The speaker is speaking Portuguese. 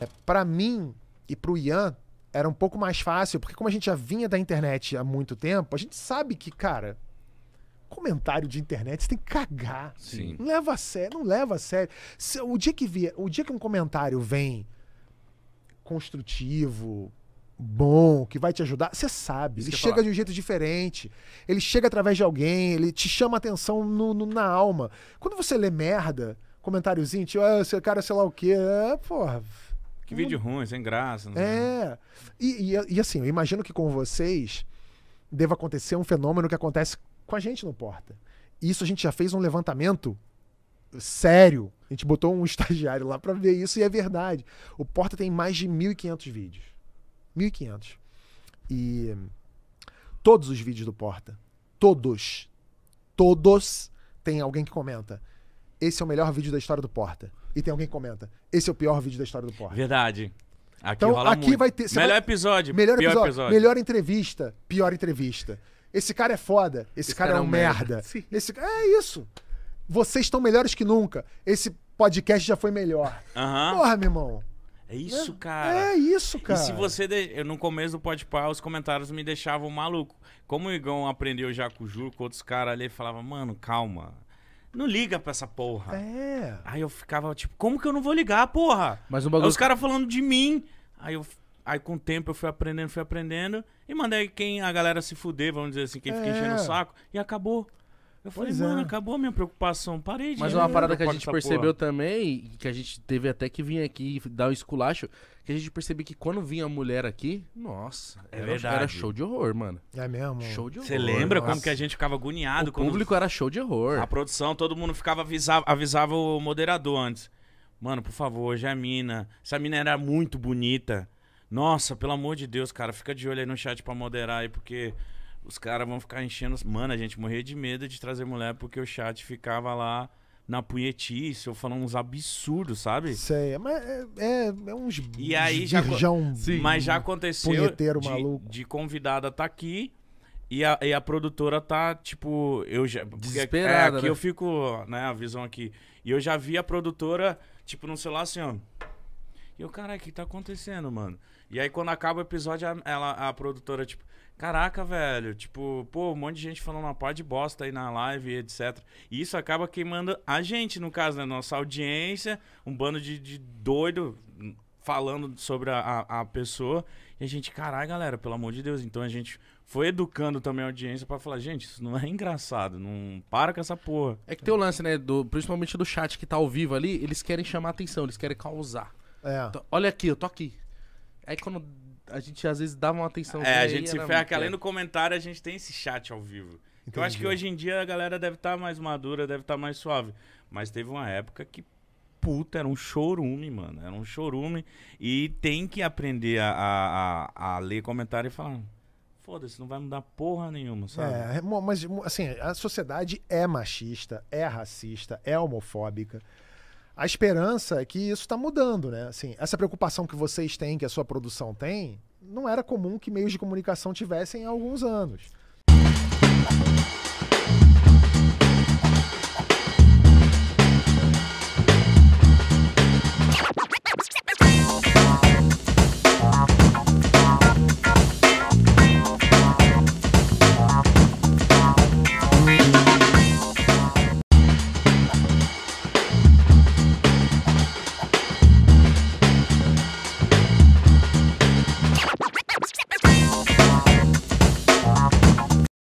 É, para mim e para o Ian, era um pouco mais fácil, porque como a gente já vinha da internet há muito tempo, a gente sabe que, cara, comentário de internet você tem que cagar. Sim. Não leva a sério, não leva a sério. Se, o dia que vier, o dia que um comentário vem construtivo, bom, que vai te ajudar, você sabe. Isso ele chega falar. de um jeito diferente. Ele chega através de alguém, ele te chama atenção no, no, na alma. Quando você lê merda, comentáriozinho, tipo, ah, é cara, sei lá o quê, é, porra, que vídeo não... Hum. ruim, sem graça. é. E, e, e, assim, eu imagino que com vocês deva acontecer um fenômeno que acontece com a gente no Porta. Isso a gente já fez um levantamento sério. A gente botou um estagiário lá para ver isso e é verdade. O Porta tem mais de 1.500 vídeos. 1.500. E todos os vídeos do Porta, todos, todos, tem alguém que comenta esse é o melhor vídeo da história do Porta. E tem alguém que comenta, esse é o pior vídeo da história do Porta. Verdade. Aqui então, aqui muito. vai ter. Melhor vai, episódio. Melhor episódio, episódio, Melhor entrevista. Pior entrevista. Esse cara é foda. Esse, esse cara, cara, é, é um merda. merda. Esse, é isso. Vocês estão melhores que nunca. Esse podcast já foi melhor. Uhum. Porra, meu irmão. É isso, é, cara. É isso, cara. E se você. De... Eu, no começo do podcast, os comentários me deixavam maluco. Como o Igão aprendeu já com o Juro, com outros caras ali, falava, mano, calma. Não liga pra essa porra. É. Aí eu ficava tipo, como que eu não vou ligar, porra? Mas um bagulho... Aí os caras falando de mim. Aí eu Aí com o tempo eu fui aprendendo, fui aprendendo. E mandei quem a galera se fuder, vamos dizer assim, quem é. fica enchendo o é. saco. E acabou. Eu pois falei, é. mano, acabou a minha preocupação, parei de. Mas uma parada que a gente percebeu porra. também, que a gente teve até que vir aqui dar o um esculacho, que a gente percebeu que quando vinha a mulher aqui, nossa, é era, verdade. era show de horror, mano. É mesmo? Show de horror. Você lembra nossa. como que a gente ficava agoniado? O público era show de horror. A produção, todo mundo ficava avisava, avisava o moderador antes. Mano, por favor, hoje é a mina. Essa mina era muito bonita. Nossa, pelo amor de Deus, cara, fica de olho aí no chat pra moderar aí, porque os caras vão ficar enchendo. Mano, a gente morria de medo de trazer mulher porque o chat ficava lá na punhetice ou falando uns absurdos, sabe? Sei, é, mas é, é, é, uns. E aí já. Virjão, sim, mas já aconteceu. De, maluco. de convidada tá aqui. E a, e a produtora tá, tipo, eu já. Desesperada. É, aqui né? eu fico, né, a visão aqui. E eu já vi a produtora, tipo, no celular assim, ó. E eu, caralho, o que tá acontecendo, mano? E aí quando acaba o episódio, a, ela, a produtora, tipo, caraca, velho, tipo, pô, um monte de gente falando uma par de bosta aí na live, etc. E isso acaba queimando a gente, no caso, né? Nossa audiência, um bando de, de doido falando sobre a, a, a pessoa. E a gente, caralho, galera, pelo amor de Deus. Então a gente foi educando também a audiência para falar, gente, isso não é engraçado, não para com essa porra. É que tem o lance, né, do, principalmente do chat que tá ao vivo ali, eles querem chamar atenção, eles querem causar. É. olha aqui, eu tô aqui. Aí quando a gente às vezes dava uma atenção. É, a gente se ferra, além é. do comentário, a gente tem esse chat ao vivo. Entendi. Eu acho que hoje em dia a galera deve estar tá mais madura, deve estar tá mais suave. Mas teve uma época que, puta, era um chorume, mano. Era um chorume. E tem que aprender a, a, a ler comentário e falar. Foda-se, não vai mudar porra nenhuma, sabe? É, é mas assim, a sociedade é machista, é racista, é homofóbica. A esperança é que isso está mudando, né? Assim, essa preocupação que vocês têm, que a sua produção tem, não era comum que meios de comunicação tivessem há alguns anos.